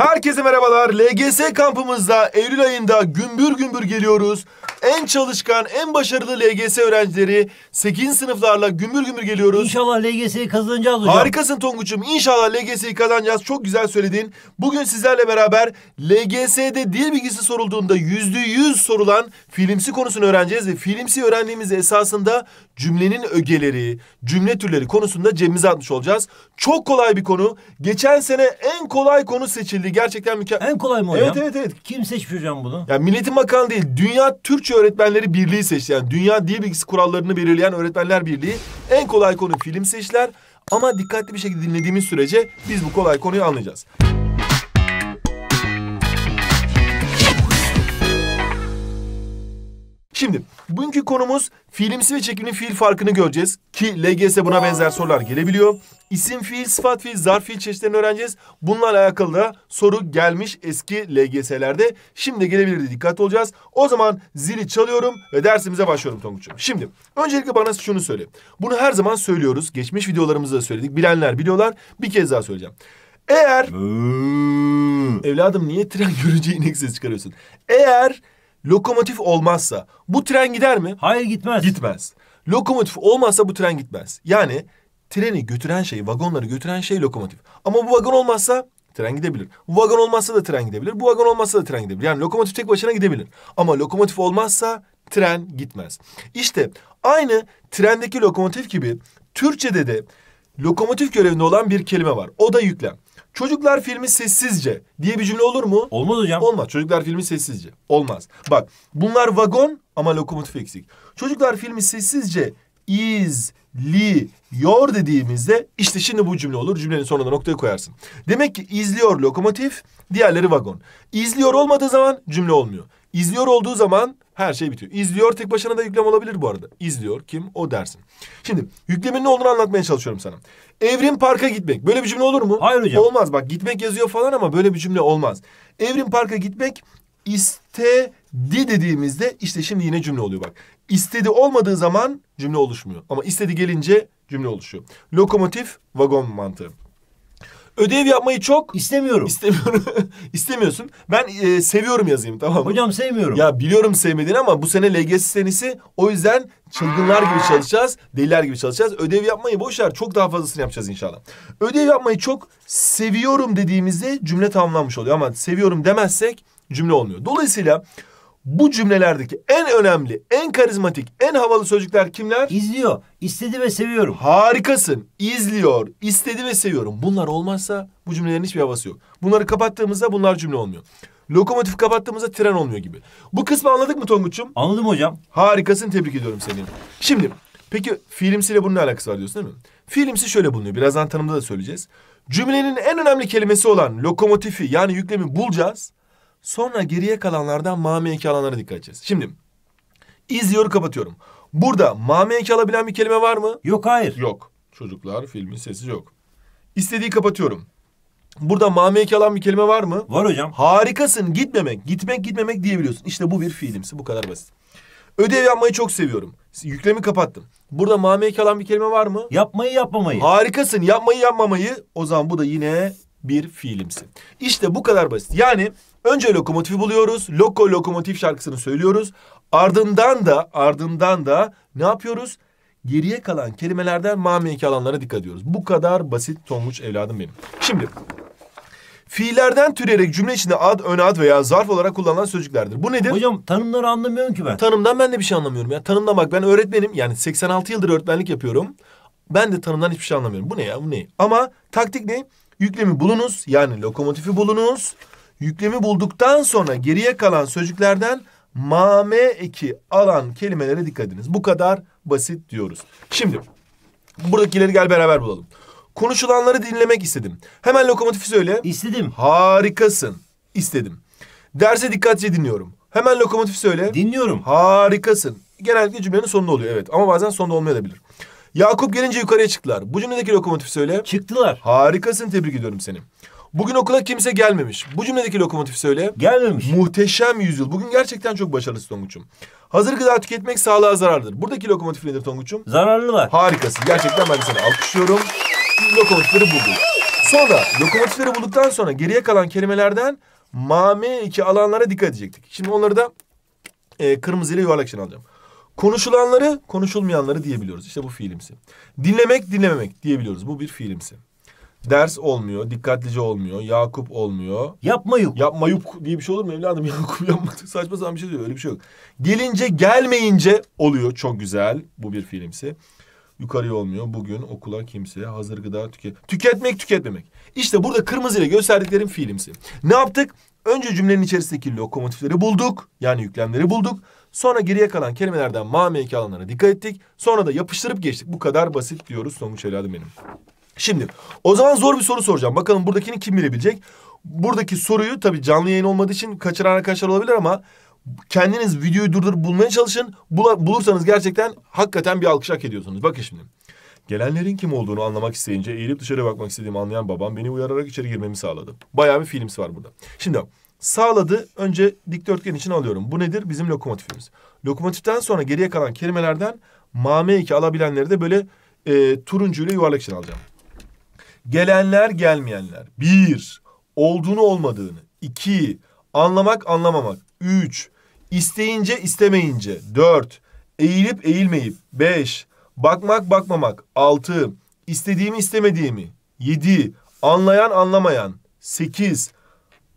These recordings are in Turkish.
Herkese merhabalar. LGS kampımızda Eylül ayında gümbür gümbür geliyoruz en çalışkan, en başarılı LGS öğrencileri 8. sınıflarla gümür gümür geliyoruz. İnşallah LGS'yi kazanacağız hocam. Harikasın Tonguç'um. İnşallah LGS'yi kazanacağız. Çok güzel söyledin. Bugün sizlerle beraber LGS'de dil bilgisi sorulduğunda %100 sorulan fiilimsi konusunu öğreneceğiz ve fiilimsi öğrendiğimizde esasında cümlenin ögeleri, cümle türleri konusunda cebimize atmış olacağız. Çok kolay bir konu. Geçen sene en kolay konu seçildi. Gerçekten mükemmel. En kolay mı hocam? Evet evet evet. Kim seçmiş hocam bunu? Ya yani Milletin Bakanı değil. Dünya Türkçe Öğretmenleri Birliği seçti. Yani Dünya Dil Bilgisi kurallarını belirleyen Öğretmenler Birliği en kolay konu film seçtiler. Ama dikkatli bir şekilde dinlediğimiz sürece biz bu kolay konuyu anlayacağız. Şimdi bugünkü konumuz fiilimsi ve çekimli fiil farkını göreceğiz. Ki LGS buna benzer sorular gelebiliyor. İsim fiil, sıfat fiil, zarf fiil çeşitlerini öğreneceğiz. Bunlarla alakalı da soru gelmiş eski LGS'lerde. Şimdi gelebilir dikkat olacağız. O zaman zili çalıyorum ve dersimize başlıyorum Tonguç'um. Şimdi öncelikle bana şunu söyle. Bunu her zaman söylüyoruz. Geçmiş videolarımızda söyledik. Bilenler biliyorlar. Bir kez daha söyleyeceğim. Eğer... evladım niye tren görünce inek ses çıkarıyorsun? Eğer Lokomotif olmazsa bu tren gider mi? Hayır gitmez. Gitmez. Lokomotif olmazsa bu tren gitmez. Yani treni götüren şey, vagonları götüren şey lokomotif. Ama bu vagon olmazsa tren gidebilir. Bu vagon olmazsa da tren gidebilir. Bu vagon olmazsa da tren gidebilir. Yani lokomotif tek başına gidebilir. Ama lokomotif olmazsa tren gitmez. İşte aynı trendeki lokomotif gibi Türkçede de lokomotif görevinde olan bir kelime var. O da yüklem. Çocuklar filmi sessizce diye bir cümle olur mu? Olmaz hocam. Olmaz. Çocuklar filmi sessizce. Olmaz. Bak bunlar vagon ama lokomotif eksik. Çocuklar filmi sessizce izliyor dediğimizde işte şimdi bu cümle olur. Cümlenin sonunda noktayı koyarsın. Demek ki izliyor lokomotif, diğerleri vagon. İzliyor olmadığı zaman cümle olmuyor. İzliyor olduğu zaman her şey bitiyor. İzliyor tek başına da yüklem olabilir bu arada. İzliyor kim o dersin. Şimdi yüklemin ne olduğunu anlatmaya çalışıyorum sana. Evrim Park'a gitmek. Böyle bir cümle olur mu? Hayır hocam. Olmaz bak gitmek yazıyor falan ama böyle bir cümle olmaz. Evrim Park'a gitmek istedi dediğimizde işte şimdi yine cümle oluyor bak. İstedi olmadığı zaman cümle oluşmuyor. Ama istedi gelince cümle oluşuyor. Lokomotif vagon mantığı. Ödev yapmayı çok istemiyorum. İstemiyorum. İstemiyorsun. Ben e, seviyorum yazayım tamam mı? Hocam sevmiyorum. Ya biliyorum sevmediğini ama bu sene LGS senesi o yüzden çılgınlar gibi çalışacağız, deliler gibi çalışacağız. Ödev yapmayı boşver, çok daha fazlasını yapacağız inşallah. Ödev yapmayı çok seviyorum dediğimizde cümle tamamlanmış oluyor ama seviyorum demezsek cümle olmuyor. Dolayısıyla bu cümlelerdeki en önemli, en karizmatik, en havalı sözcükler kimler? İzliyor, istedi ve seviyorum. Harikasın. izliyor, istedi ve seviyorum. Bunlar olmazsa bu cümlelerin hiçbir havası yok. Bunları kapattığımızda bunlar cümle olmuyor. Lokomotif kapattığımızda tren olmuyor gibi. Bu kısmı anladık mı Tonguç'um? Anladım hocam. Harikasın, tebrik ediyorum seni. Şimdi, peki fiilimsiyle bunun ne alakası var diyorsun değil mi? Fiilimsi şöyle bulunuyor. Birazdan tanımda da söyleyeceğiz. Cümlenin en önemli kelimesi olan lokomotifi yani yüklemi bulacağız. Sonra geriye kalanlardan mame eki alanlara dikkat edeceğiz. Şimdi izliyoru kapatıyorum. Burada mame eki alabilen bir kelime var mı? Yok hayır. Yok. Çocuklar filmin sesi yok. İstediği kapatıyorum. Burada mame eki alan bir kelime var mı? Var hocam. Harikasın gitmemek. Gitmek gitmemek diyebiliyorsun. İşte bu bir fiilimsi. Bu kadar basit. Ödev yapmayı çok seviyorum. Yüklemi kapattım. Burada mame eki alan bir kelime var mı? Yapmayı yapmamayı. Harikasın yapmayı yapmamayı. O zaman bu da yine bir fiilimsi. İşte bu kadar basit. Yani önce lokomotifi buluyoruz. Loko lokomotif şarkısını söylüyoruz. Ardından da ardından da ne yapıyoruz? Geriye kalan kelimelerden mamiki alanlara dikkat ediyoruz. Bu kadar basit Tonguç evladım benim. Şimdi fiillerden türeyerek cümle içinde ad, ön ad veya zarf olarak kullanılan sözcüklerdir. Bu nedir? Hocam tanımları anlamıyorum ki ben. Tanımdan ben de bir şey anlamıyorum ya. tanımlamak ben öğretmenim. Yani 86 yıldır öğretmenlik yapıyorum. Ben de tanımdan hiçbir şey anlamıyorum. Bu ne ya? Bu ne? Ama taktik ne? Yüklemi bulunuz yani lokomotifi bulunuz. Yüklemi bulduktan sonra geriye kalan sözcüklerden mame eki alan kelimelere dikkat ediniz. Bu kadar basit diyoruz. Şimdi buradakileri gel beraber bulalım. Konuşulanları dinlemek istedim. Hemen lokomotifi söyle. İstedim. Harikasın. İstedim. Derse dikkatlice dinliyorum. Hemen lokomotifi söyle. Dinliyorum. Harikasın. Genellikle cümlenin sonunda oluyor evet ama bazen sonunda olmayabilir. Yakup gelince yukarıya çıktılar. Bu cümledeki lokomotif söyle. Çıktılar. Harikasın tebrik ediyorum seni. Bugün okula kimse gelmemiş. Bu cümledeki lokomotif söyle. Gelmemiş. Muhteşem yüzyıl. Bugün gerçekten çok başarılısın Tonguç'um. Hazır gıda tüketmek sağlığa zarardır. Buradaki lokomotif nedir Tonguç'um? Zararlılar. Harikasın. Gerçekten ben seni alkışlıyorum. Lokomotifleri bulduk. Sonra lokomotifleri bulduktan sonra geriye kalan kelimelerden mame iki alanlara dikkat edecektik. Şimdi onları da e, kırmızı ile yuvarlak için alacağım. Konuşulanları, konuşulmayanları diyebiliyoruz. İşte bu fiilimsi. Dinlemek, dinlememek diyebiliyoruz. Bu bir fiilimsi. Ders olmuyor, dikkatlice olmuyor, Yakup olmuyor. Yapmayup. Yapmayup diye bir şey olur mu evladım? Yakup yapmadı. Saçma sapan bir şey diyor. Öyle bir şey yok. Gelince, gelmeyince oluyor. Çok güzel. Bu bir fiilimsi. Yukarıya olmuyor. Bugün okula kimse hazır gıda tüket... Tüketmek, tüketmemek. İşte burada kırmızıyla gösterdiklerim fiilimsi. Ne yaptık? Önce cümlenin içerisindeki lokomotifleri bulduk. Yani yüklemleri bulduk. Sonra geriye kalan kelimelerden mame iki alanlara dikkat ettik. Sonra da yapıştırıp geçtik. Bu kadar basit diyoruz Sonuç Helalim benim. Şimdi o zaman zor bir soru soracağım. Bakalım buradakini kim bilebilecek? Buradaki soruyu tabii canlı yayın olmadığı için kaçıran arkadaşlar olabilir ama kendiniz videoyu durdurup bulmaya çalışın. Bula, bulursanız gerçekten hakikaten bir alkış hak ediyorsunuz. Bakın şimdi. Gelenlerin kim olduğunu anlamak isteyince eğilip dışarı bakmak istediğimi anlayan babam beni uyararak içeri girmemi sağladı. Bayağı bir filmsi var burada. Şimdi sağladı önce dikdörtgen için alıyorum. Bu nedir? Bizim lokomotifimiz. Lokomotiften sonra geriye kalan kelimelerden mame iki alabilenleri de böyle e, turuncu ile yuvarlak için alacağım. Gelenler gelmeyenler. Bir, olduğunu olmadığını. İki, anlamak anlamamak. Üç, isteyince istemeyince. Dört, eğilip eğilmeyip. Beş, Bakmak bakmamak. Altı. İstediğimi istemediğimi. Yedi. Anlayan anlamayan. Sekiz.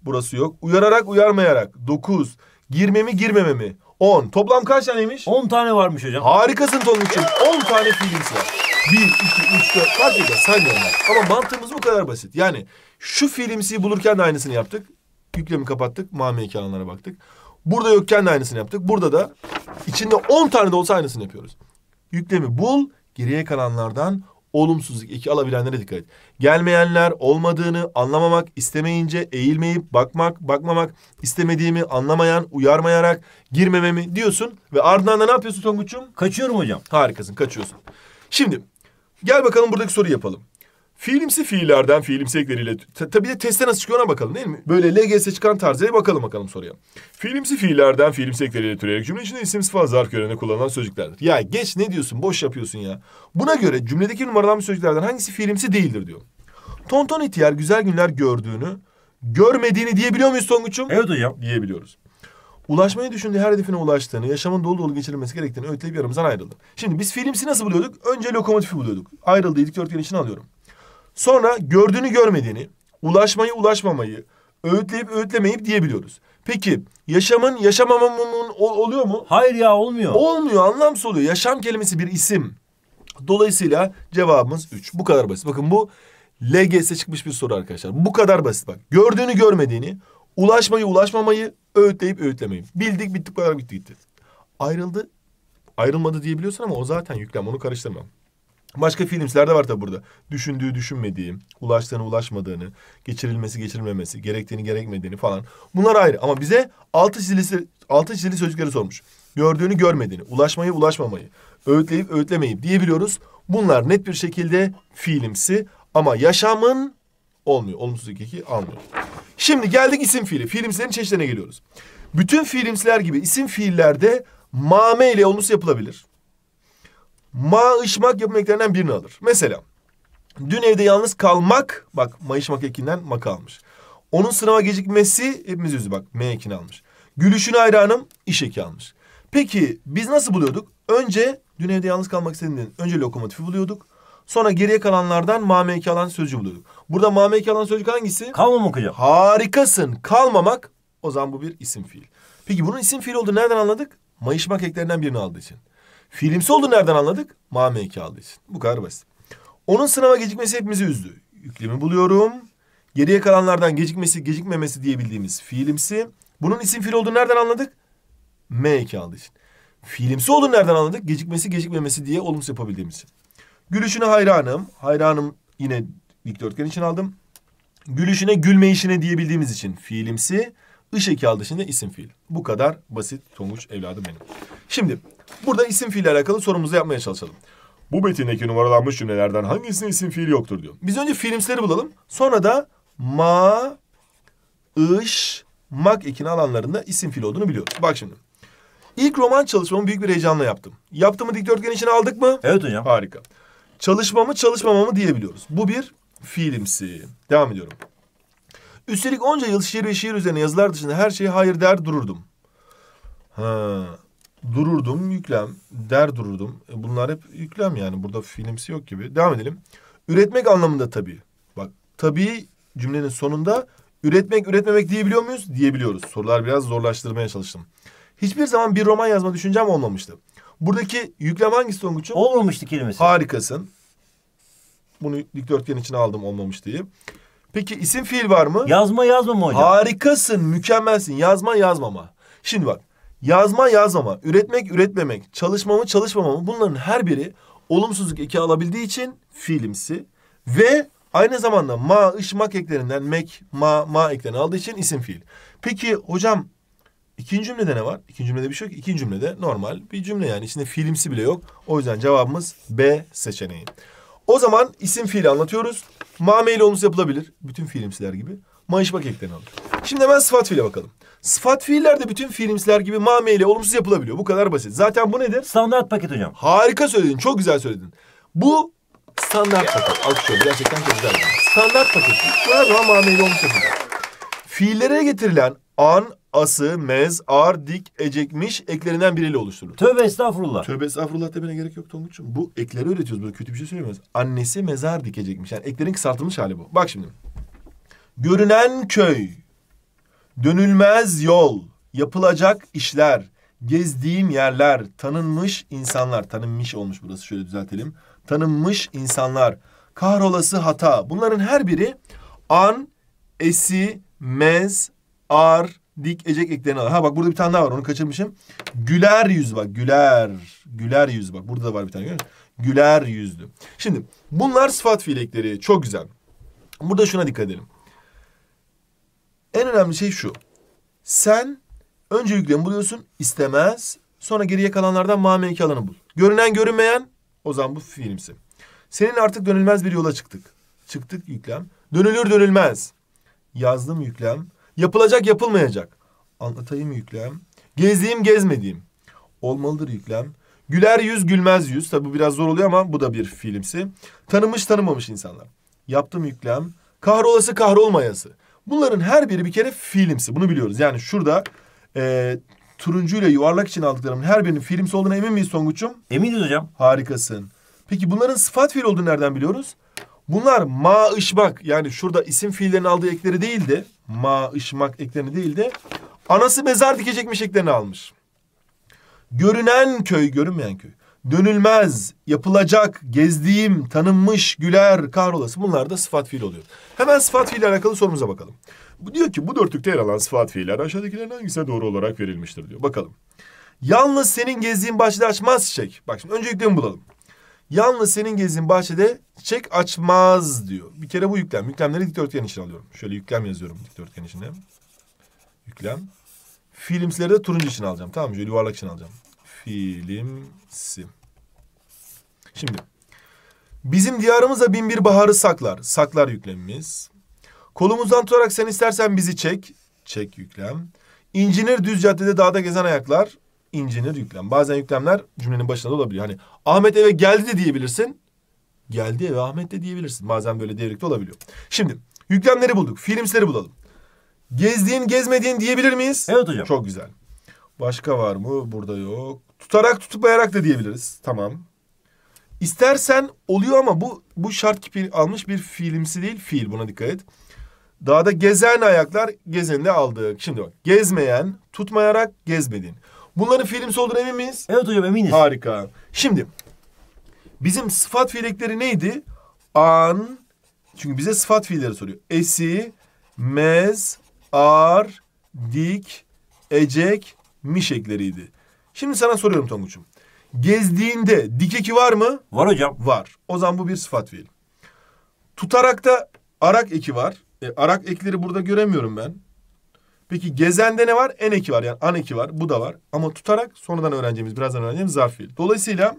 Burası yok. Uyararak uyarmayarak. Dokuz. Girmemi girmememi. On. Toplam kaç taneymiş? 10 tane varmış hocam. Harikasın Tonguç'um. On tane fiilimiz var. Bir, iki, üç, dört. Fark etmez. Saymıyorum Ama mantığımız bu kadar basit. Yani şu fiilimsiyi bulurken de aynısını yaptık. Yüklemi kapattık. Mami ekranlara baktık. Burada yokken de aynısını yaptık. Burada da içinde 10 tane de olsa aynısını yapıyoruz yüklemi bul. Geriye kalanlardan olumsuzluk iki alabilenlere dikkat et. Gelmeyenler olmadığını anlamamak, istemeyince eğilmeyip bakmak, bakmamak, istemediğimi anlamayan, uyarmayarak girmememi diyorsun. Ve ardından da ne yapıyorsun Tonguç'um? Kaçıyorum hocam. Harikasın, kaçıyorsun. Şimdi gel bakalım buradaki soruyu yapalım. Fiilimsi fiillerden fiilimsi ekleriyle... Tabii de teste nasıl çıkıyor ona bakalım değil mi? Böyle LGS çıkan tarzıya bakalım bakalım soruya. Fiilimsi fiillerden fiilimsi ekleriyle türeyerek cümle içinde isim sıfat zarf görevine kullanılan sözcüklerdir. Ya geç ne diyorsun boş yapıyorsun ya. Buna göre cümledeki numaralanmış sözcüklerden hangisi fiilimsi değildir diyor. Tonton itiyar güzel günler gördüğünü görmediğini diyebiliyor muyuz Songuç'um? Evet hocam. Diyebiliyoruz. Ulaşmayı düşündüğü her hedefine ulaştığını, yaşamın dolu dolu geçirilmesi gerektiğini öğütleyip yarımızdan ayrıldı. Şimdi biz filmsi nasıl buluyorduk? Önce lokomotifi buluyorduk. Ayrıldı, dikdörtgen için alıyorum. Sonra gördüğünü görmediğini, ulaşmayı ulaşmamayı, öğütleyip öğütlemeyip diyebiliyoruz. Peki yaşamın yaşamamamın oluyor mu? Hayır ya olmuyor. Olmuyor anlamsız oluyor. Yaşam kelimesi bir isim. Dolayısıyla cevabımız üç. Bu kadar basit. Bakın bu LGS'e çıkmış bir soru arkadaşlar. Bu kadar basit bak. Gördüğünü görmediğini, ulaşmayı ulaşmamayı, öğütleyip öğütlemeyi. Bildik bittik bu kadar bitti gitti. Ayrıldı. Ayrılmadı diyebiliyorsun ama o zaten yüklem onu karıştırmam. Başka filmlerde var tabi burada. Düşündüğü düşünmediği, ulaştığını ulaşmadığını, geçirilmesi geçirilmemesi, gerektiğini gerekmediğini falan. Bunlar ayrı ama bize altı çizili, altı çizili sözcükleri sormuş. Gördüğünü görmediğini, ulaşmayı ulaşmamayı, öğütleyip öğütlemeyip diyebiliyoruz. Bunlar net bir şekilde fiilimsi ama yaşamın olmuyor. Olumsuz iki almıyor. Şimdi geldik isim fiili. Fiilimsilerin çeşitlerine geliyoruz. Bütün fiilimsiler gibi isim fiillerde mame ile olumsuz yapılabilir maaşmak yapım birini alır. Mesela dün evde yalnız kalmak bak maaşmak ekinden mak almış. Onun sınava gecikmesi hepimiz yüzü bak M ekini almış. Gülüşün hayranım iş eki almış. Peki biz nasıl buluyorduk? Önce dün evde yalnız kalmak istediğinden önce lokomotifi buluyorduk. Sonra geriye kalanlardan mameki alan sözcüğü buluyorduk. Burada mameki alan sözcük hangisi? Kalmamak hocam. Harikasın. Kalmamak. O zaman bu bir isim fiil. Peki bunun isim fiil olduğunu nereden anladık? Mayışmak eklerinden birini aldığı için. Fiilimsi oldu nereden anladık? Ma mekalı için. Bu kadar basit. Onun sınava gecikmesi hepimizi üzdü. Yüklemi buluyorum. Geriye kalanlardan gecikmesi, gecikmemesi diyebildiğimiz fiilimsi. Bunun isim fiil olduğunu nereden anladık? M ekalı için. Fiilimsi olduğunu nereden anladık? Gecikmesi, gecikmemesi diye olumsuz yapabildiğimiz için. Gülüşüne hayranım. Hayranım yine dikdörtgen için aldım. Gülüşüne, gülme işine diyebildiğimiz için fiilimsi. Iş eki aldığı için de isim fiil. Bu kadar basit Tonguç evladım benim. Şimdi Burada isim fiille alakalı sorumuzu yapmaya çalışalım. Bu metindeki numaralanmış cümlelerden hangisinin isim fiil yoktur diyor. Biz önce fiilimsileri bulalım. Sonra da ma, ış, mak ikini alanlarında isim fiil olduğunu biliyoruz. Bak şimdi. İlk roman çalışmamı büyük bir heyecanla yaptım. Yaptığımı dikdörtgen içine aldık mı? Evet hocam. Harika. Çalışmamı çalışmamamı diyebiliyoruz. Bu bir fiilimsi. Devam ediyorum. Üstelik onca yıl şiir ve şiir üzerine yazılar dışında her şeye hayır der dururdum. Ha dururdum yüklem der dururdum. E, bunlar hep yüklem yani burada filmsi yok gibi. Devam edelim. Üretmek anlamında tabii. Bak tabii cümlenin sonunda üretmek üretmemek diyebiliyor muyuz? Diyebiliyoruz. Sorular biraz zorlaştırmaya çalıştım. Hiçbir zaman bir roman yazma düşüncem olmamıştı. Buradaki yüklem hangisi Tonguç'um? Olmamıştı kelimesi. Harikasın. Bunu dikdörtgen için aldım olmamış diye. Peki isim fiil var mı? Yazma yazmama hocam. Harikasın, mükemmelsin. Yazma yazmama. Şimdi bak Yazma yazmama, üretmek üretmemek, çalışmamı çalışmamamı bunların her biri olumsuzluk eki alabildiği için fiilimsi ve aynı zamanda ma, ış, mak eklerinden mek, ma, ma eklerini aldığı için isim fiil. Peki hocam ikinci cümlede ne var? İkinci cümlede bir şey yok. İkinci cümlede normal bir cümle yani içinde fiilimsi bile yok. O yüzden cevabımız B seçeneği. O zaman isim fiili anlatıyoruz. Ma ile olumsuz yapılabilir. Bütün fiilimsiler gibi. Mayış paketlerini alır. Şimdi hemen sıfat fiile bakalım. Sıfat fiiller de bütün fiilimsiler gibi mame ile olumsuz yapılabiliyor. Bu kadar basit. Zaten bu nedir? Standart paket hocam. Harika söyledin. Çok güzel söyledin. Bu standart paket. Alkışlıyorum. Gerçekten çok güzel. Standart paket. Bunlar da mame ile olumsuz yapılıyor. Fiillere getirilen an, ası, mez, ar, dik, ecekmiş eklerinden biriyle oluşturulur. Tövbe estağfurullah. Tövbe estağfurullah demene gerek yok Tonguç'um. Bu ekleri öğretiyoruz. Böyle kötü bir şey söylemiyoruz. Annesi mezar dikecekmiş. Yani eklerin kısaltılmış hali bu. Bak şimdi. Görünen köy, dönülmez yol, yapılacak işler, gezdiğim yerler, tanınmış insanlar, tanınmış olmuş burası şöyle düzeltelim. Tanınmış insanlar, kahrolası hata. Bunların her biri an, esi, mez, ar, dik, ecek eklerini alır. Ha bak burada bir tane daha var onu kaçırmışım. Güler yüz bak güler. Güler yüz bak burada da var bir tane görüyor Güler yüzlü. Şimdi bunlar sıfat fiilekleri, çok güzel. Burada şuna dikkat edelim. En önemli şey şu. Sen önce yüklemi buluyorsun istemez. Sonra geriye kalanlardan ma alanı bul. Görünen görünmeyen o zaman bu fiilimsi. Senin artık dönülmez bir yola çıktık. Çıktık yüklem. Dönülür dönülmez. Yazdım yüklem. Yapılacak yapılmayacak. Anlatayım yüklem. Gezdiğim gezmediğim. Olmalıdır yüklem. Güler yüz gülmez yüz. Tabi bu biraz zor oluyor ama bu da bir fiilimsi. Tanımış tanımamış insanlar. Yaptım yüklem. Kahrolası kahrolmayası. Bunların her biri bir kere fiilimsi. Bunu biliyoruz. Yani şurada e, turuncuyla yuvarlak için aldıklarımın her birinin fiilimsi olduğuna emin miyiz Songuç'um? Eminiz hocam. Harikasın. Peki bunların sıfat fiil olduğunu nereden biliyoruz? Bunlar maışmak yani şurada isim fiillerin aldığı ekleri değildi. Maışmak eklerini değildi. Anası mezar dikecekmiş eklerini almış. Görünen köy, görünmeyen köy dönülmez, yapılacak, gezdiğim, tanınmış, güler, kahrolası bunlar da sıfat fiil oluyor. Hemen sıfat ile alakalı sorumuza bakalım. Bu diyor ki bu dörtlükte yer alan sıfat fiiller aşağıdakilerin hangisine doğru olarak verilmiştir diyor. Bakalım. Yalnız senin gezdiğin bahçede açmaz çiçek. Bak şimdi öncelikle bulalım. Yalnız senin gezdiğin bahçede çiçek açmaz diyor. Bir kere bu yüklem. Yüklemleri dikdörtgen için alıyorum. Şöyle yüklem yazıyorum dikdörtgen içine. Yüklem. Filmsleri de turuncu için alacağım. Tamam mı? Şöyle yuvarlak için alacağım. Filmsi. Şimdi bizim diyarımıza bin bir baharı saklar. Saklar yüklemimiz. Kolumuzdan tutarak sen istersen bizi çek. Çek yüklem. İncinir düz caddede dağda gezen ayaklar. İncinir yüklem. Bazen yüklemler cümlenin başında da olabiliyor. Hani Ahmet eve geldi de diyebilirsin. Geldi eve Ahmet de diyebilirsin. Bazen böyle devrikte olabiliyor. Şimdi yüklemleri bulduk. Filmsleri bulalım. Gezdiğin gezmediğin diyebilir miyiz? Evet hocam. Çok güzel. Başka var mı? Burada yok. Tutarak tutuklayarak da diyebiliriz. Tamam. İstersen oluyor ama bu bu şart kipi almış bir fiilimsi değil fiil buna dikkat et. Dağda gezen ayaklar gezenini aldık. Şimdi bak gezmeyen tutmayarak gezmedin. Bunların fiilimsi olduğunu emin miyiz? Evet hocam eminiz. Harika. Şimdi bizim sıfat fiilekleri neydi? An çünkü bize sıfat fiilleri soruyor. Esi, mez, ar, dik, ecek, mişekleriydi. Şimdi sana soruyorum Tonguç'um. Gezdiğinde dikeki var mı? Var hocam. Var. O zaman bu bir sıfat fiil. da arak eki var. E, arak ekleri burada göremiyorum ben. Peki gezende ne var? En eki var yani an eki var. Bu da var. Ama tutarak sonradan öğreneceğimiz, birazdan öğreneceğimiz zarf fiil. Dolayısıyla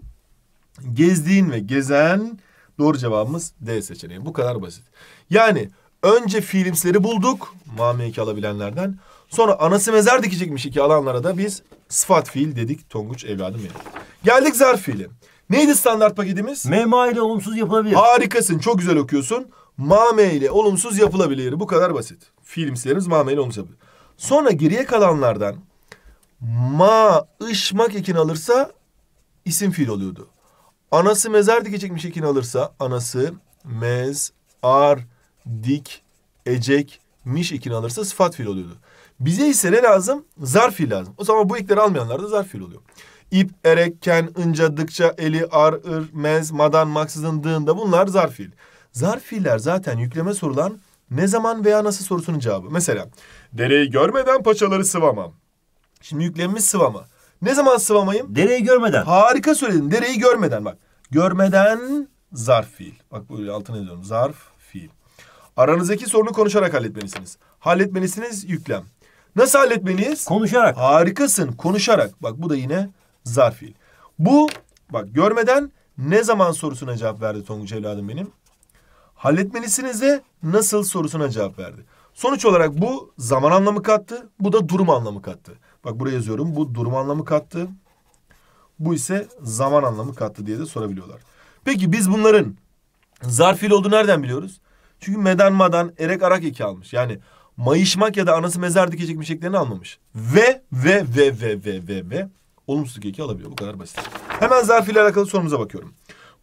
gezdiğin ve gezen doğru cevabımız D seçeneği. Bu kadar basit. Yani önce fiilimsleri bulduk. Mame eki alabilenlerden. Sonra anası mezar dikecekmiş iki alanlara da biz sıfat fiil dedik Tonguç evladım benim. Geldik zarf fiili. Neydi standart paketimiz? Mema ile olumsuz yapılabilir. Harikasın çok güzel okuyorsun. Mame ile olumsuz yapılabilir. Bu kadar basit. Fiilimsilerimiz mame ile olumsuz yapılabilir. Sonra geriye kalanlardan ma ışmak ekin alırsa isim fiil oluyordu. Anası mezar dikecekmiş ekin alırsa anası mez ar dik ecek miş ekin alırsa sıfat fiil oluyordu. Bize ise ne lazım? Zarf fiil lazım. O zaman bu ilkleri almayanlar da zarf fiil oluyor. İp, erek, ken, ınca, dıkça, eli, ar, ır, mez, madan, maksızın, dığında bunlar zarf fiil. Zarf fiiller zaten yükleme sorulan ne zaman veya nasıl sorusunun cevabı. Mesela dereyi görmeden paçaları sıvamam. Şimdi yüklemimiz sıvama. Ne zaman sıvamayım? Dereyi görmeden. Harika söyledin. Dereyi görmeden bak. Görmeden zarf fiil. Bak böyle altına ediyorum. Zarf fiil. Aranızdaki sorunu konuşarak halletmelisiniz. Halletmelisiniz yüklem. Nasıl halletmeliyiz? Konuşarak. Harikasın. Konuşarak. Bak bu da yine zarf fiil. Bu bak görmeden ne zaman sorusuna cevap verdi Tonguç evladım benim. Halletmelisiniz de nasıl sorusuna cevap verdi. Sonuç olarak bu zaman anlamı kattı. Bu da durum anlamı kattı. Bak buraya yazıyorum. Bu durum anlamı kattı. Bu ise zaman anlamı kattı diye de sorabiliyorlar. Peki biz bunların zarf fiil olduğunu nereden biliyoruz? Çünkü meden madan erek arak eki almış. Yani mayışmak ya da anası mezar dikecek şeklini anlamış. Ve ve ve ve ve ve ve olumsuzluk eki alabiliyor. Bu kadar basit. Hemen zarf ile alakalı sorumuza bakıyorum.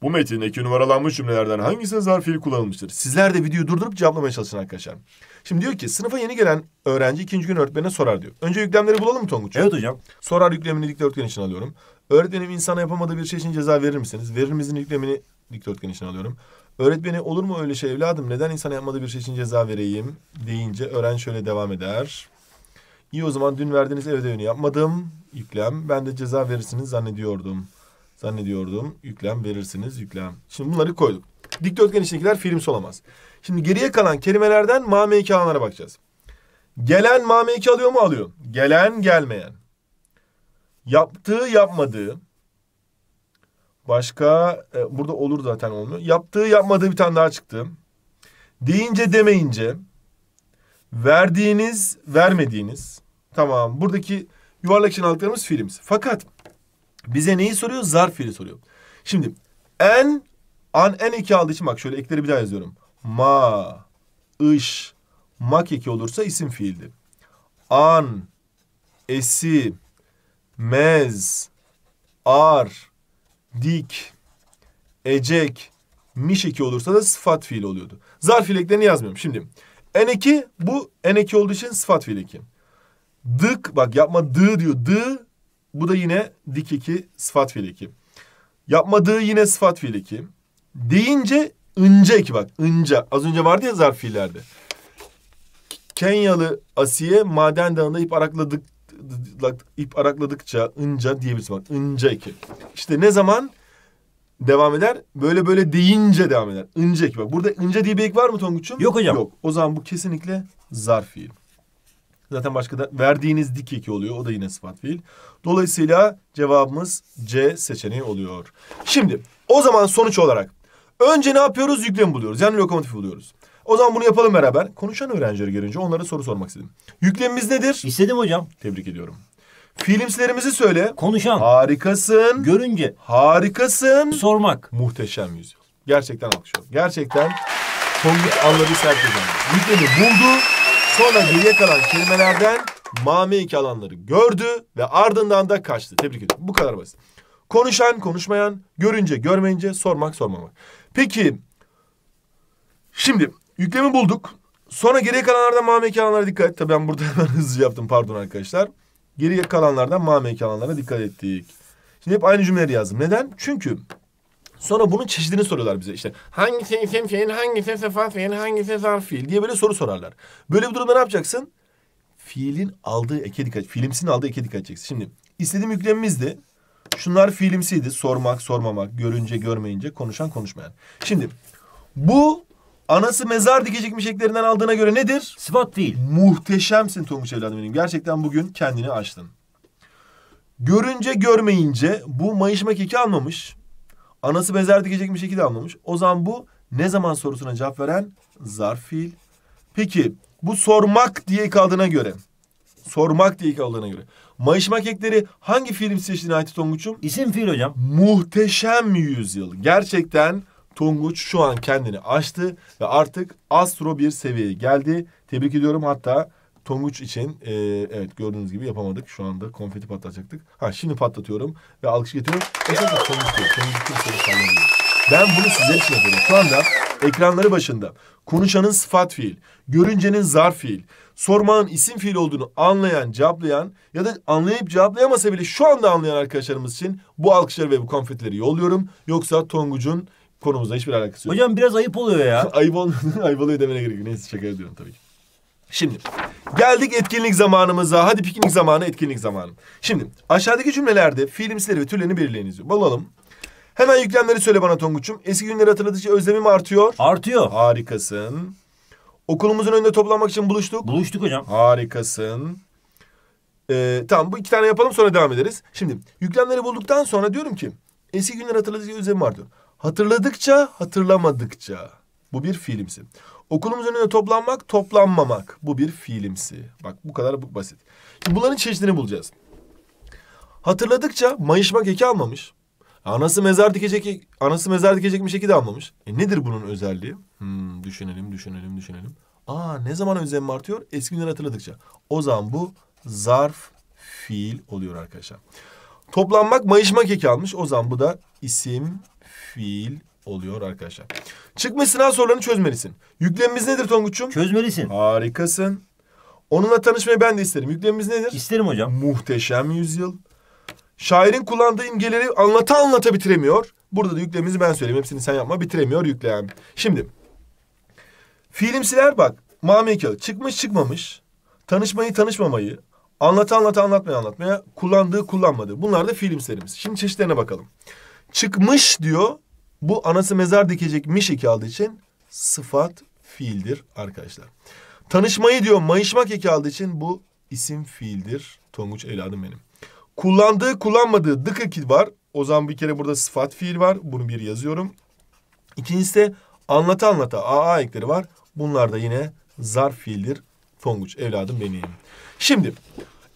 Bu metindeki numaralanmış cümlelerden hangisine zarf fiil kullanılmıştır? Sizler de videoyu durdurup cevaplamaya çalışın arkadaşlar. Şimdi diyor ki sınıfa yeni gelen öğrenci ikinci gün öğretmenine sorar diyor. Önce yüklemleri bulalım mı Tonguç? Evet hocam. Sorar yüklemini dikdörtgen için alıyorum. Öğretmenim insana yapamadığı bir şey için ceza verir misiniz? Verir misin yüklemini dikdörtgen için alıyorum. Öğretmeni olur mu öyle şey evladım neden insana yapmadığı bir şey için ceza vereyim deyince öğren şöyle devam eder. İyi o zaman dün verdiğiniz ev ödevini yapmadım. Yüklem. Ben de ceza verirsiniz zannediyordum. Zannediyordum. Yüklem verirsiniz. Yüklem. Şimdi bunları koyduk. Dikdörtgen içindekiler fiilimsi olamaz. Şimdi geriye kalan kelimelerden ma meyki alanlara bakacağız. Gelen ma meyki alıyor mu? Alıyor. Gelen gelmeyen. Yaptığı yapmadığı. Başka e, burada olur zaten olmuyor. Yaptığı yapmadığı bir tane daha çıktı. Deyince demeyince verdiğiniz vermediğiniz tamam buradaki yuvarlak için aldıklarımız fiilimiz. Fakat bize neyi soruyor? Zarf fiili soruyor. Şimdi en an en iki aldığı için bak şöyle ekleri bir daha yazıyorum. Ma, ış, mak iki olursa isim fiildi. An, esi, mez, ar, dik, ecek, mişeki olursa da sıfat fiil oluyordu. Zarf fiil yazmıyorum. Şimdi en bu en olduğu için sıfat fiil eki. Dık bak yapma dı diyor. Dı bu da yine dik eki sıfat fiil eki. Yapmadığı yine sıfat fiil eki. Deyince ınca eki bak. ince. Az önce vardı ya zarf fiillerde. Kenyalı Asiye maden dağında ip arakladık ip arakladıkça ınca diyebilirsin bak ınca iki. İşte ne zaman devam eder? Böyle böyle deyince devam eder. Ince ek. Bak burada ince diye bir ek var mı Tonguç'um? Yok hocam. Yok. O zaman bu kesinlikle zarf fiil. Zaten başka da verdiğiniz dik eki oluyor. O da yine sıfat fiil. Dolayısıyla cevabımız C seçeneği oluyor. Şimdi o zaman sonuç olarak önce ne yapıyoruz? Yüklem buluyoruz. Yani lokomotif buluyoruz. O zaman bunu yapalım beraber. Konuşan öğrencileri görünce onlara soru sormak istedim. Yüklemimiz nedir? İstedim hocam. Tebrik ediyorum. Filmslerimizi söyle. Konuşan. Harikasın. Görünce. Harikasın. Sormak. Muhteşem yüzyıl. Gerçekten alkışlıyorum. Gerçekten sonluk anladı sert Yüklemi buldu. Sonra geriye kalan kelimelerden mame iki alanları gördü ve ardından da kaçtı. Tebrik ediyorum. Bu kadar basit. Konuşan, konuşmayan, görünce, görmeyince, sormak, sormamak. Peki Şimdi Yüklemi bulduk. Sonra geriye kalanlardan mame kalanlara dikkat. Tabii ben burada hemen hızlı yaptım pardon arkadaşlar. Geriye kalanlardan mame kalanlara dikkat ettik. Şimdi hep aynı cümleleri yazdım. Neden? Çünkü sonra bunun çeşidini soruyorlar bize. İşte hangisi isim şey, fiil, şey, şey, hangisi sıfat fiil, hangisi zarf fiil diye böyle soru sorarlar. Böyle bir durumda ne yapacaksın? Fiilin aldığı eke dikkat, fiilimsinin aldığı eke dikkat edeceksin. Şimdi istediğim yüklemimizdi. Şunlar fiilimsiydi. Sormak, sormamak, görünce, görmeyince, konuşan, konuşmayan. Şimdi bu Anası mezar dikecekmiş eklerinden aldığına göre nedir? Sıfat değil. Muhteşemsin Tonguç evladım benim. Gerçekten bugün kendini açtın. Görünce görmeyince bu mayışmak iki almamış. Anası mezar dikecekmiş iki de almamış. O zaman bu ne zaman sorusuna cevap veren zarf fiil. Peki bu sormak diye kaldığına göre. Sormak diye kaldığına göre. Mayışmak ekleri hangi film seçtiğine ait Tonguç'um? İsim fiil hocam. Muhteşem yüzyıl. Gerçekten Tunguç şu an kendini açtı ve artık astro bir seviyeye geldi. Tebrik ediyorum hatta Tonguç için e, evet gördüğünüz gibi yapamadık. Şu anda konfeti patlatacaktık. Ha şimdi patlatıyorum ve alkış getiriyorum. Esasında Tonguç diyor. Tonguç kimseyi sallamıyor. Ben bunu sizler için yapıyorum. Şu anda ekranları başında konuşanın sıfat fiil, görüncenin zarf fiil, sormanın isim fiil olduğunu anlayan, cevaplayan ya da anlayıp cevaplayamasa bile şu anda anlayan arkadaşlarımız için bu alkışları ve bu konfetleri yolluyorum. Yoksa Tonguç'un Konumuzla hiçbir alakası yok. Hocam biraz ayıp oluyor ya. ayıp, ol ayıp oluyor demene gerek yok. Neyse şaka ediyorum tabii ki. Şimdi geldik etkinlik zamanımıza. Hadi piknik zamanı, etkinlik zamanı. Şimdi aşağıdaki cümlelerde fiilimsileri ve türlerini belirleyiniz. Bulalım. Hemen yüklemleri söyle bana Tonguç'um. Eski günleri hatırladıkça özlemim artıyor. Artıyor. Harikasın. Okulumuzun önünde toplanmak için buluştuk. Buluştuk hocam. Harikasın. Ee, tamam bu iki tane yapalım sonra devam ederiz. Şimdi yüklemleri bulduktan sonra diyorum ki eski günleri hatırladıkça özlemim artıyor. Hatırladıkça, hatırlamadıkça. Bu bir fiilimsi. Okulumuz önünde toplanmak, toplanmamak. Bu bir fiilimsi. Bak bu kadar basit. Şimdi bunların çeşidini bulacağız. Hatırladıkça mayışmak eki almamış. Anası mezar dikecek, anası mezar dikecekmiş eki de almamış. E nedir bunun özelliği? Hmm, düşünelim, düşünelim, düşünelim. Aa ne zaman özlem artıyor? Eski günleri hatırladıkça. O zaman bu zarf fiil oluyor arkadaşlar. Toplanmak mayışmak eki almış. O zaman bu da isim fiil oluyor arkadaşlar. Çıkmış sınav sorularını çözmelisin. Yüklemimiz nedir Tonguç'um? Çözmelisin. Harikasın. Onunla tanışmayı ben de isterim. Yüklemimiz nedir? İsterim hocam. Muhteşem yüzyıl. Şairin kullandığı imgeleri anlata anlata bitiremiyor. Burada da yüklemimizi ben söyleyeyim. Hepsini sen yapma. Bitiremiyor yükleyen. Şimdi. Fiilimsiler bak. Mamikel. Çıkmış çıkmamış. Tanışmayı tanışmamayı. Anlata anlata anlatmaya anlatmaya. Kullandığı kullanmadığı. Bunlar da fiilimsilerimiz. Şimdi çeşitlerine bakalım. Çıkmış diyor. Bu anası mezar dikecekmiş aldığı için sıfat fiildir arkadaşlar. Tanışmayı diyor mayışmak aldığı için bu isim fiildir. Tonguç evladım benim. Kullandığı kullanmadığı dıkıki var. O zaman bir kere burada sıfat fiil var. Bunu bir yazıyorum. İkincisi de anlata anlata aa ekleri var. Bunlar da yine zarf fiildir. Tonguç evladım benim. Şimdi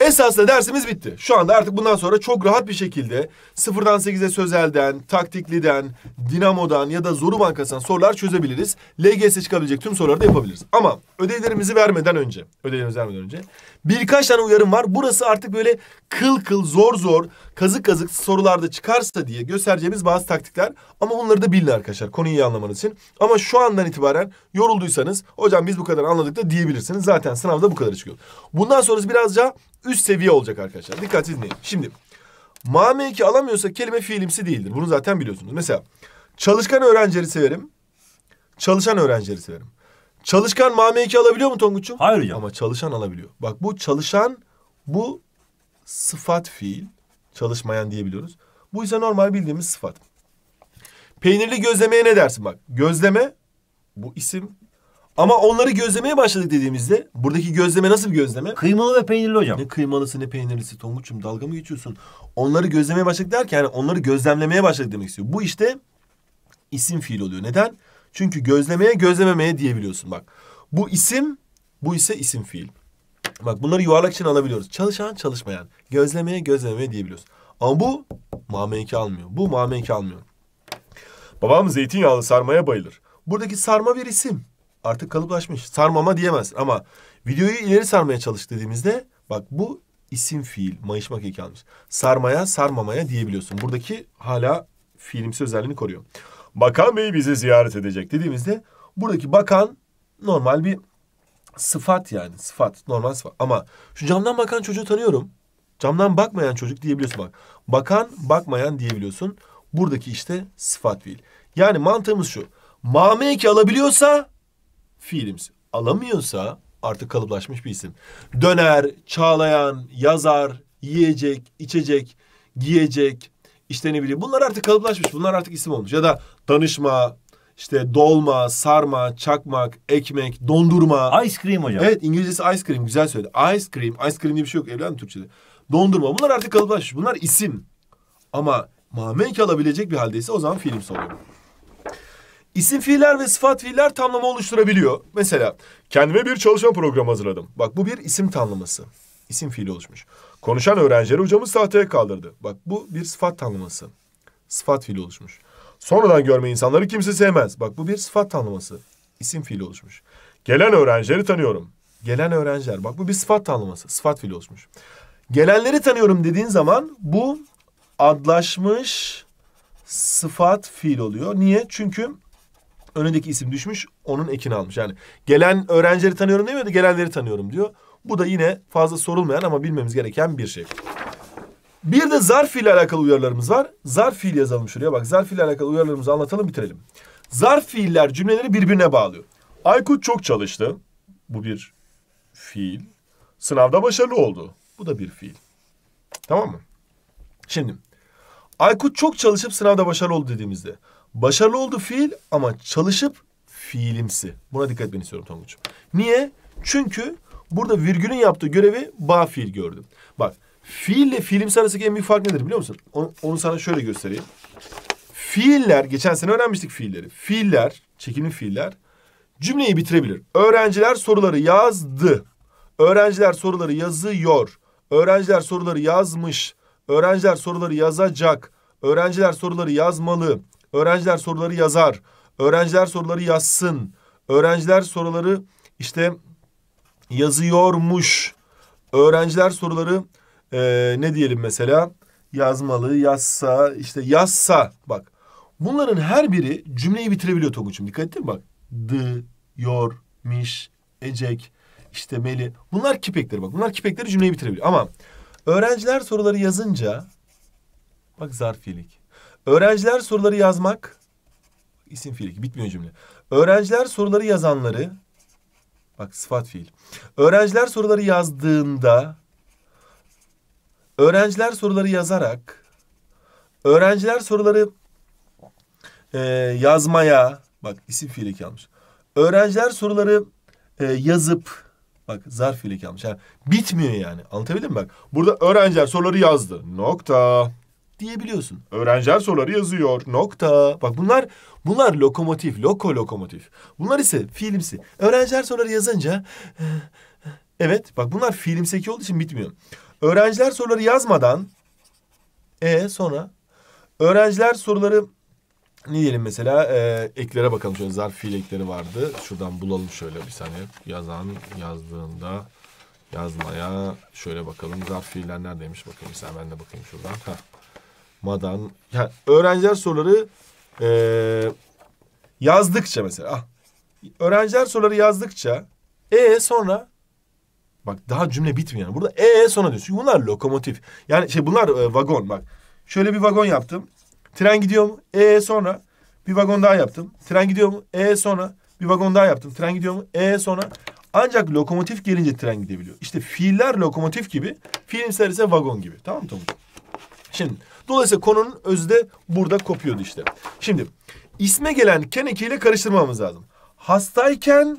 Esasında dersimiz bitti. Şu anda artık bundan sonra çok rahat bir şekilde sıfırdan sekize sözelden, taktikliden, dinamodan ya da zoru bankasından sorular çözebiliriz. LGS çıkabilecek tüm soruları da yapabiliriz. Ama ödevlerimizi vermeden önce, ödevlerimizi vermeden önce birkaç tane uyarım var. Burası artık böyle kıl kıl, zor zor, kazık kazık sorularda çıkarsa diye göstereceğimiz bazı taktikler. Ama bunları da bilin arkadaşlar konuyu iyi anlamanız için. Ama şu andan itibaren yorulduysanız hocam biz bu kadar anladık da diyebilirsiniz. Zaten sınavda bu kadar çıkıyor. Bundan sonrası birazca üst seviye olacak arkadaşlar. Dikkat edin. Şimdi ma e alamıyorsa kelime fiilimsi değildir. Bunu zaten biliyorsunuz. Mesela çalışkan öğrencileri severim. Çalışan öğrencileri severim. Çalışkan ma e alabiliyor mu Tonguç'um? Hayır ya. Ama çalışan alabiliyor. Bak bu çalışan bu sıfat fiil. Çalışmayan diyebiliyoruz. Bu ise normal bildiğimiz sıfat. Peynirli gözlemeye ne dersin bak? Gözleme bu isim ama onları gözlemeye başladık dediğimizde buradaki gözleme nasıl bir gözleme? Kıymalı ve peynirli hocam. Ne kıymalısı ne peynirlisi Tonguç'um dalga mı geçiyorsun? Onları gözlemeye başladık derken yani onları gözlemlemeye başladık demek istiyor. Bu işte isim fiil oluyor. Neden? Çünkü gözlemeye gözlememeye diyebiliyorsun bak. Bu isim bu ise isim fiil. Bak bunları yuvarlak için alabiliyoruz. Çalışan çalışmayan. Gözlemeye gözlemeye diyebiliyoruz. Ama bu mamenki almıyor. Bu mamenki almıyor. Babam zeytinyağlı sarmaya bayılır. Buradaki sarma bir isim artık kalıplaşmış. Sarmama diyemez ama videoyu ileri sarmaya çalış dediğimizde bak bu isim fiil mayışmak eki almış. Sarmaya sarmamaya diyebiliyorsun. Buradaki hala fiilimsi özelliğini koruyor. Bakan bey bizi ziyaret edecek dediğimizde buradaki bakan normal bir sıfat yani sıfat normal sıfat ama şu camdan bakan çocuğu tanıyorum. Camdan bakmayan çocuk diyebiliyorsun bak. Bakan bakmayan diyebiliyorsun. Buradaki işte sıfat fiil. Yani mantığımız şu. Mame eki alabiliyorsa fiilimiz alamıyorsa artık kalıplaşmış bir isim. Döner, çağlayan, yazar, yiyecek, içecek, giyecek, işte ne bileyim bunlar artık kalıplaşmış. Bunlar artık isim olmuş. Ya da danışma, işte dolma, sarma, çakmak, ekmek, dondurma. Ice cream hocam. Evet İngilizcesi ice cream güzel söyledi. Ice cream, ice cream diye bir şey yok evladım Türkçe'de. Dondurma bunlar artık kalıplaşmış. Bunlar isim. Ama mamenk alabilecek bir haldeyse o zaman film oluyor. İsim fiiller ve sıfat fiiller tamlama oluşturabiliyor. Mesela kendime bir çalışma programı hazırladım. Bak bu bir isim tamlaması. İsim fiili oluşmuş. Konuşan öğrencileri hocamız tahtaya kaldırdı. Bak bu bir sıfat tamlaması. Sıfat fiili oluşmuş. Sonradan görme insanları kimse sevmez. Bak bu bir sıfat tanımlaması. İsim fiili oluşmuş. Gelen öğrencileri tanıyorum. Gelen öğrenciler. Bak bu bir sıfat tanımlaması. Sıfat fiili oluşmuş. Gelenleri tanıyorum dediğin zaman bu adlaşmış sıfat fiil oluyor. Niye? Çünkü önündeki isim düşmüş onun ekini almış. Yani gelen öğrencileri tanıyorum demiyor da gelenleri tanıyorum diyor. Bu da yine fazla sorulmayan ama bilmemiz gereken bir şey. Bir de zarf ile alakalı uyarılarımız var. Zarf fiil yazalım şuraya bak. Zarf ile alakalı uyarılarımızı anlatalım bitirelim. Zarf fiiller cümleleri birbirine bağlıyor. Aykut çok çalıştı. Bu bir fiil. Sınavda başarılı oldu. Bu da bir fiil. Tamam mı? Şimdi Aykut çok çalışıp sınavda başarılı oldu dediğimizde Başarılı oldu fiil ama çalışıp fiilimsi. Buna dikkat etmeni istiyorum Tonguç'um. Niye? Çünkü burada virgülün yaptığı görevi ba fiil gördüm. Bak fiille fiilimsi arasındaki en büyük fark nedir biliyor musun? Onu, onu sana şöyle göstereyim. Fiiller, geçen sene öğrenmiştik fiilleri. Fiiller, çekimli fiiller cümleyi bitirebilir. Öğrenciler soruları yazdı. Öğrenciler soruları yazıyor. Öğrenciler soruları yazmış. Öğrenciler soruları yazacak. Öğrenciler soruları yazmalı. Öğrenciler soruları yazar. Öğrenciler soruları yazsın. Öğrenciler soruları işte yazıyormuş. Öğrenciler soruları e, ne diyelim mesela yazmalı, yazsa, işte yazsa bak. Bunların her biri cümleyi bitirebiliyor Toguç'um. Dikkat ettin mi bak. Dı, yor, miş, ecek, işte meli. Bunlar kipekleri bak. Bunlar kipekleri cümleyi bitirebiliyor. Ama öğrenciler soruları yazınca bak zarfiyelik. Öğrenciler soruları yazmak isim fiil bitmiyor cümle. Öğrenciler soruları yazanları bak sıfat fiil. Öğrenciler soruları yazdığında öğrenciler soruları yazarak öğrenciler soruları e, yazmaya bak isim fiil kalmış. Öğrenciler soruları e, yazıp bak zarf fiil kalmış. Ha, bitmiyor yani. Anlatabildim mi bak? Burada öğrenciler soruları yazdı. Nokta diyebiliyorsun. Öğrenciler soruları yazıyor. Nokta. Bak bunlar bunlar lokomotif, loko lokomotif. Bunlar ise fiilimsi. Öğrenciler soruları yazınca ee, Evet, bak bunlar fiilimseki olduğu için bitmiyor. Öğrenciler soruları yazmadan e sonra öğrenciler soruları ne diyelim mesela e, eklere bakalım şöyle zarf fiil ekleri vardı. Şuradan bulalım şöyle bir saniye. Yazan yazdığında yazmaya şöyle bakalım zarf fiiller neredeymiş bakayım Sen ben de bakayım şuradan. Heh madan. Yani öğrenciler soruları e, yazdıkça mesela. Ah, öğrenciler soruları yazdıkça e sonra bak daha cümle bitmiyor yani. Burada e sonra diyorsun. Bunlar lokomotif. Yani şey bunlar e, vagon bak. Şöyle bir vagon yaptım. Tren gidiyor mu? E sonra bir vagon daha yaptım. Tren gidiyor mu? E sonra bir vagon daha yaptım. Tren gidiyor mu? E sonra ancak lokomotif gelince tren gidebiliyor. İşte fiiller lokomotif gibi, filmsel ise vagon gibi. Tamam mı Tomuk? Şimdi Dolayısıyla konunun özü de burada kopuyordu işte. Şimdi isme gelen ken ile karıştırmamız lazım. Hastayken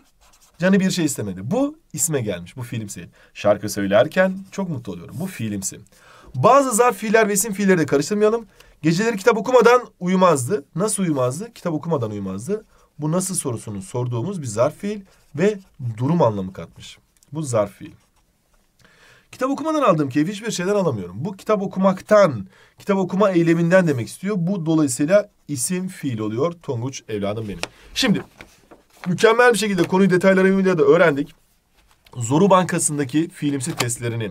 canı bir şey istemedi. Bu isme gelmiş. Bu fiilimsi. Şarkı söylerken çok mutlu oluyorum. Bu fiilimsi. Bazı zarf fiiller ve isim fiilleri de karıştırmayalım. Geceleri kitap okumadan uyumazdı. Nasıl uyumazdı? Kitap okumadan uyumazdı. Bu nasıl sorusunu sorduğumuz bir zarf fiil ve durum anlamı katmış. Bu zarf fiil. Kitap okumadan aldığım keyif hiçbir şeyden alamıyorum. Bu kitap okumaktan, kitap okuma eyleminden demek istiyor. Bu dolayısıyla isim fiil oluyor. Tonguç evladım benim. Şimdi mükemmel bir şekilde konuyu detaylarıyla da öğrendik. Zoru bankasındaki fiilimsi testlerini,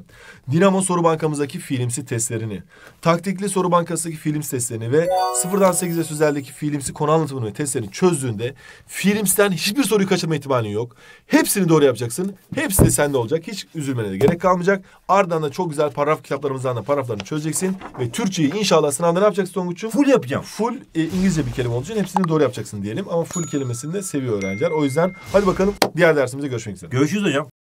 Dinamo soru bankamızdaki fiilimsi testlerini, taktikli soru bankasındaki fiilimsi testlerini ve sıfırdan sekize sözlerdeki fiilimsi konu anlatımını ve testlerini çözdüğünde fiilimsiden hiçbir soruyu kaçırma ihtimalin yok. Hepsini doğru yapacaksın. Hepsi de sende olacak. Hiç üzülmene de gerek kalmayacak. Ardından da çok güzel paragraf kitaplarımızdan da paragraflarını çözeceksin ve Türkçeyi inşallah sınavda ne yapacaksın Tonguç'um? Full yapacağım. Full e, İngilizce bir kelime olacak. Hepsini doğru yapacaksın diyelim ama full kelimesini de seviyor öğrenciler. O yüzden hadi bakalım diğer dersimize görüşmek üzere. Görüşürüz hocam.